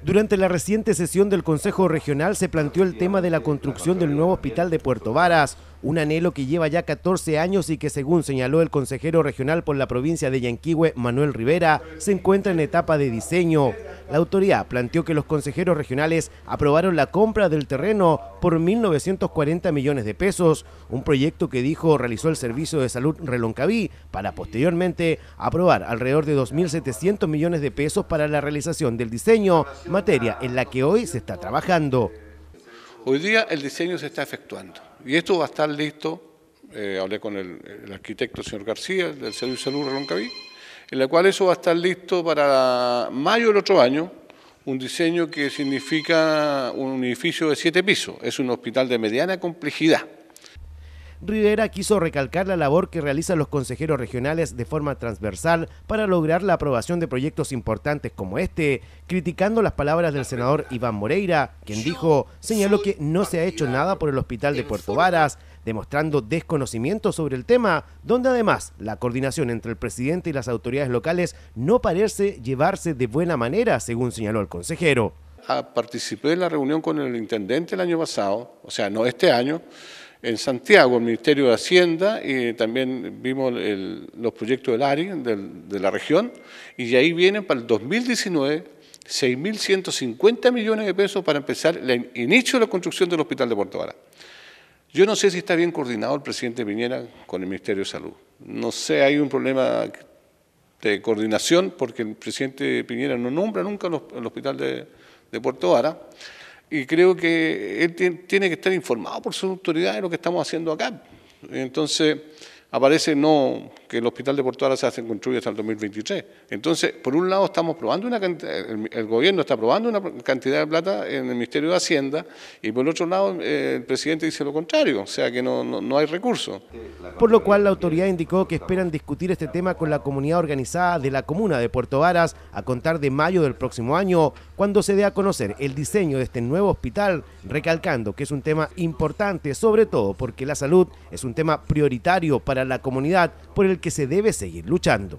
Durante la reciente sesión del Consejo Regional se planteó el tema de la construcción del nuevo hospital de Puerto Varas, un anhelo que lleva ya 14 años y que según señaló el consejero regional por la provincia de Yanquihue, Manuel Rivera, se encuentra en etapa de diseño. La autoridad planteó que los consejeros regionales aprobaron la compra del terreno por 1.940 millones de pesos, un proyecto que dijo realizó el Servicio de Salud Reloncaví para posteriormente aprobar alrededor de 2.700 millones de pesos para la realización del diseño, materia en la que hoy se está trabajando. Hoy día el diseño se está efectuando y esto va a estar listo. Eh, hablé con el, arquitecto señor García del Servicio de Salud Reloncaví en la cual eso va a estar listo para mayo del otro año, un diseño que significa un edificio de siete pisos, es un hospital de mediana complejidad Rivera quiso recalcar la labor que realizan los consejeros regionales de forma transversal para lograr la aprobación de proyectos importantes como este, criticando las palabras del senador Iván Moreira, quien dijo, señaló que no se ha hecho nada por el hospital de Puerto Varas, demostrando desconocimiento sobre el tema, donde además la coordinación entre el presidente y las autoridades locales no parece llevarse de buena manera, según señaló el consejero. Ah, participé en la reunión con el intendente el año pasado, o sea, no este año, en Santiago, el Ministerio de Hacienda, y también vimos los proyectos del ARI, de la región, y de ahí vienen para el 2019 6.150 millones de pesos para empezar el inicio de la construcción del Hospital de Puerto Vara. Yo no sé si está bien coordinado el presidente Piñera con el Ministerio de Salud. No sé, hay un problema de coordinación porque el presidente Piñera no nombra nunca el hospital de, de Puerto Vara y creo que él tiene que estar informado por sus autoridades de lo que estamos haciendo acá. Entonces, aparece no que el hospital de Puerto Varas se hace construir hasta el 2023. Entonces, por un lado estamos probando una el, gobierno está probando una cantidad de plata en el Ministerio de Hacienda y por el otro lado eh, el presidente dice lo contrario, o sea que no, no, no hay recursos. Por lo cual la autoridad indicó que esperan discutir este tema con la comunidad organizada de la comuna de Puerto Varas a contar de mayo del próximo año, cuando se dé a conocer el diseño de este nuevo hospital, recalcando que es un tema importante, sobre todo porque la salud es un tema prioritario para a la comunidad por el que se debe seguir luchando.